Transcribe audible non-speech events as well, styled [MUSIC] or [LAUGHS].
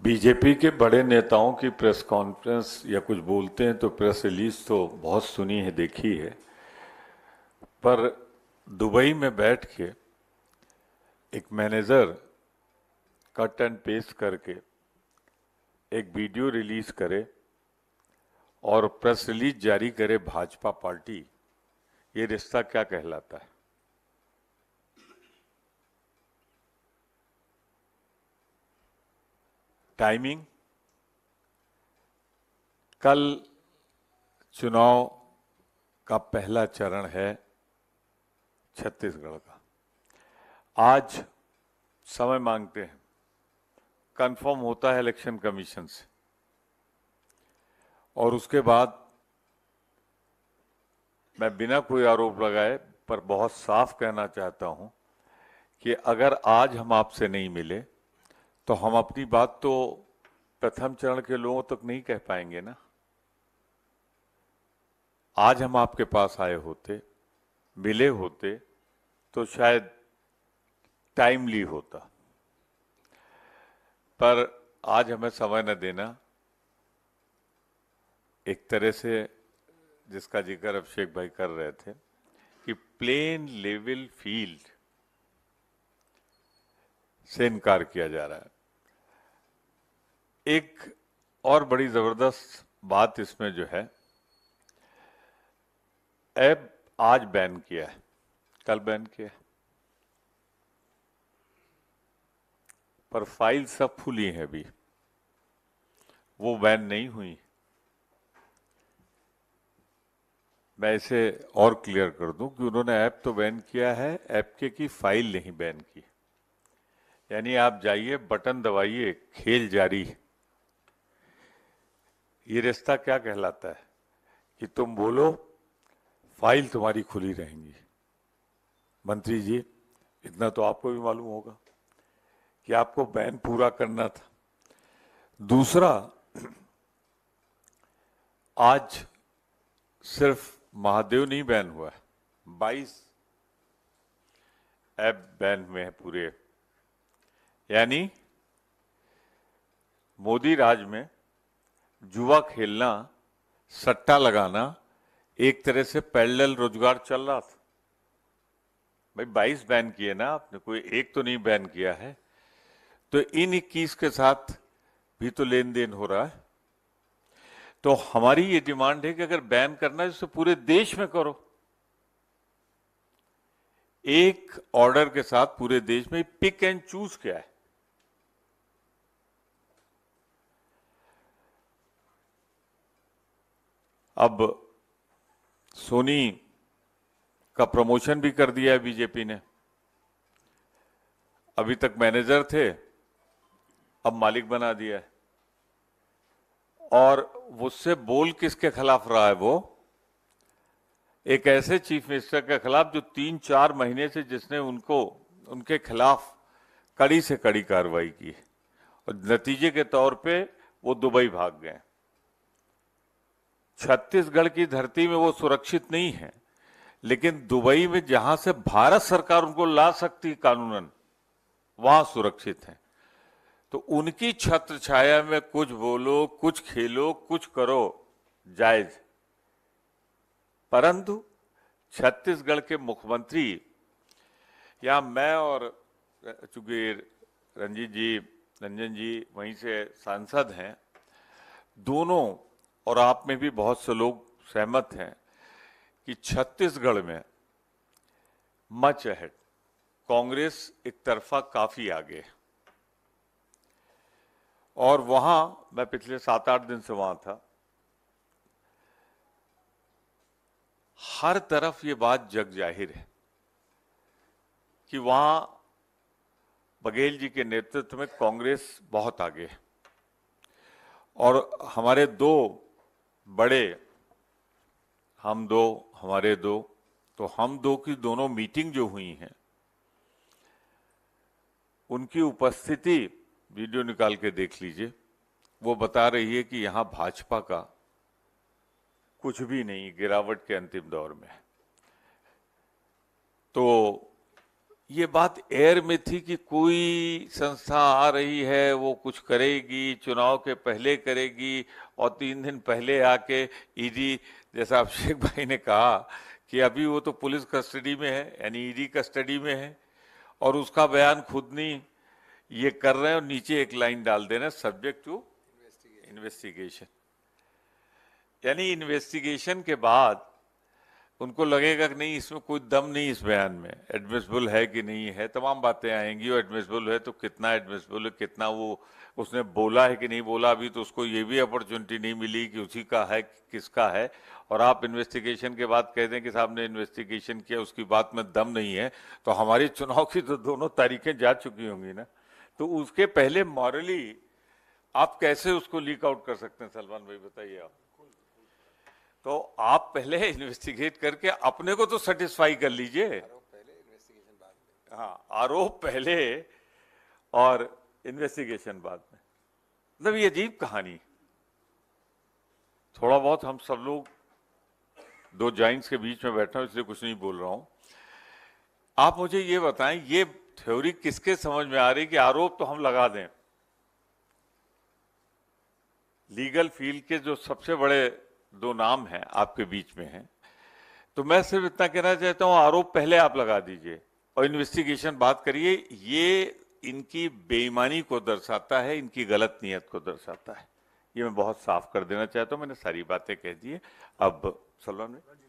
BJP के बड़े नेताओं की प्रेस कॉन्फ्रेंस या कुछ बोलते हैं तो प्रेस रिलीज तो बहुत सुनी है देखी है पर दुबई में बैठ के एक मैनेजर कट एंड पेस्ट करके एक वीडियो रिलीज करे और प्रेस रिलीज जारी करे भाजपा पार्टी ये रिश्ता क्या कहलाता है टाइमिंग कल चुनाव का पहला चरण है छत्तीसगढ़ का आज समय मांगते हैं कंफर्म होता है इलेक्शन कमीशन से और उसके बाद मैं बिना कोई आरोप लगाए पर बहुत साफ कहना चाहता हूं कि अगर आज हम आपसे नहीं मिले तो हम अपनी बात तो प्रथम चरण के लोगों तक नहीं कह पाएंगे ना आज हम आपके पास आए होते मिले होते तो शायद टाइमली होता पर आज हमें समय न देना एक तरह से जिसका जिक्र अभिषेक भाई कर रहे थे कि प्लेन लेवल फील्ड से इनकार किया जा रहा है एक और बड़ी ज़बरदस्त बात इसमें जो है ऐप आज बैन किया है कल बैन किया है पर फाइल सब फूली है अभी वो बैन नहीं हुई मैं इसे और क्लियर कर दूं कि उन्होंने ऐप तो बैन किया है ऐप के की फाइल नहीं बैन की यानी आप जाइए बटन दबाइए खेल जारी ये रिश्ता क्या कहलाता है कि तुम बोलो फाइल तुम्हारी खुली रहेंगी मंत्री जी इतना तो आपको भी मालूम होगा कि आपको बैन पूरा करना था दूसरा आज सिर्फ महादेव नहीं बैन हुआ है बाईस ऐप बैन हुए है पूरे यानी मोदी राज में जुआ खेलना सट्टा लगाना एक तरह से पैरेलल रोजगार चल रहा था भाई बाईस बैन किए ना आपने कोई एक तो नहीं बैन किया है तो इन इक्कीस के साथ भी तो लेन देन हो रहा है तो हमारी ये डिमांड है कि अगर बैन करना है तो पूरे देश में करो एक ऑर्डर के साथ पूरे देश में पिक एंड चूज क्या है अब सोनी का प्रमोशन भी कर दिया है बीजेपी ने अभी तक मैनेजर थे अब मालिक बना दिया है और उससे बोल किसके खिलाफ रहा है वो एक ऐसे चीफ मिनिस्टर के खिलाफ जो तीन चार महीने से जिसने उनको उनके खिलाफ कड़ी से कड़ी कार्रवाई की और नतीजे के तौर पे वो दुबई भाग गए छत्तीसगढ़ की धरती में वो सुरक्षित नहीं है लेकिन दुबई में जहां से भारत सरकार उनको ला सकती कानूनन वहां सुरक्षित हैं तो उनकी छत्र छाया में कुछ बोलो कुछ खेलो कुछ करो जायज परंतु छत्तीसगढ़ के मुख्यमंत्री या मैं और चूंकि रंजीत जी रंजन जी वहीं से सांसद हैं दोनों और आप में भी बहुत से लोग सहमत हैं कि छत्तीसगढ़ में मच अहेड कांग्रेस एक तरफा काफी आगे है और वहां मैं पिछले सात आठ दिन से वहां था हर तरफ ये बात जग जाहिर है कि वहां बघेल जी के नेतृत्व में कांग्रेस बहुत आगे है और हमारे दो बड़े हम दो हमारे दो तो हम दो की दोनों मीटिंग जो हुई हैं उनकी उपस्थिति वीडियो निकाल के देख लीजिए वो बता रही है कि यहाँ भाजपा का कुछ भी नहीं गिरावट के अंतिम दौर में तो ये बात एयर में थी कि कोई संस्था आ रही है वो कुछ करेगी चुनाव के पहले करेगी और तीन दिन पहले आके ईडी e जैसा अभिषेक भाई ने कहा कि अभी वो तो पुलिस कस्टडी में है यानी ईडी e कस्टडी में है और उसका बयान खुद नहीं ये कर रहे हैं और नीचे एक लाइन डाल देना सब्जेक्ट टू इन्वेस्टिगेशन यानी इन्वेस्टिगेशन के बाद उनको लगेगा कि नहीं इसमें कोई दम नहीं इस बयान में एडमिसबल है कि नहीं है तमाम बातें आएंगी वो एडमिसबल है तो कितना एडमिसबल है कितना वो उसने बोला है कि नहीं बोला अभी तो उसको ये भी अपॉर्चुनिटी नहीं मिली कि उसी का है कि किसका है और आप इन्वेस्टिगेशन के बाद कह दें कि साहब ने इन्वेस्टिगेशन किया उसकी बात में दम नहीं है तो हमारी चुनाव की तो दोनों तारीखें जा चुकी होंगी ना तो उसके पहले मॉरली आप कैसे उसको लीक आउट कर सकते हैं सलमान भाई बताइए आप तो आप पहले इन्वेस्टिगेट [LAUGHS] करके अपने को तो सेटिस्फाई कर लीजिए हाँ आरोप पहले और इन्वेस्टिगेशन बाद में मतलब ये अजीब कहानी थोड़ा बहुत हम सब लोग दो जॉइंट्स के बीच में बैठा इसलिए कुछ नहीं बोल रहा हूं आप मुझे ये बताएं ये थ्योरी किसके समझ में आ रही कि आरोप तो हम लगा दें लीगल फील्ड के जो सबसे बड़े दो नाम हैं आपके बीच में हैं तो मैं सिर्फ इतना कहना चाहता हूँ आरोप पहले आप लगा दीजिए और इन्वेस्टिगेशन बात करिए ये इनकी बेईमानी को दर्शाता है इनकी गलत नीयत को दर्शाता है ये मैं बहुत साफ कर देना चाहता हूँ मैंने सारी बातें कह दी है अब सलमान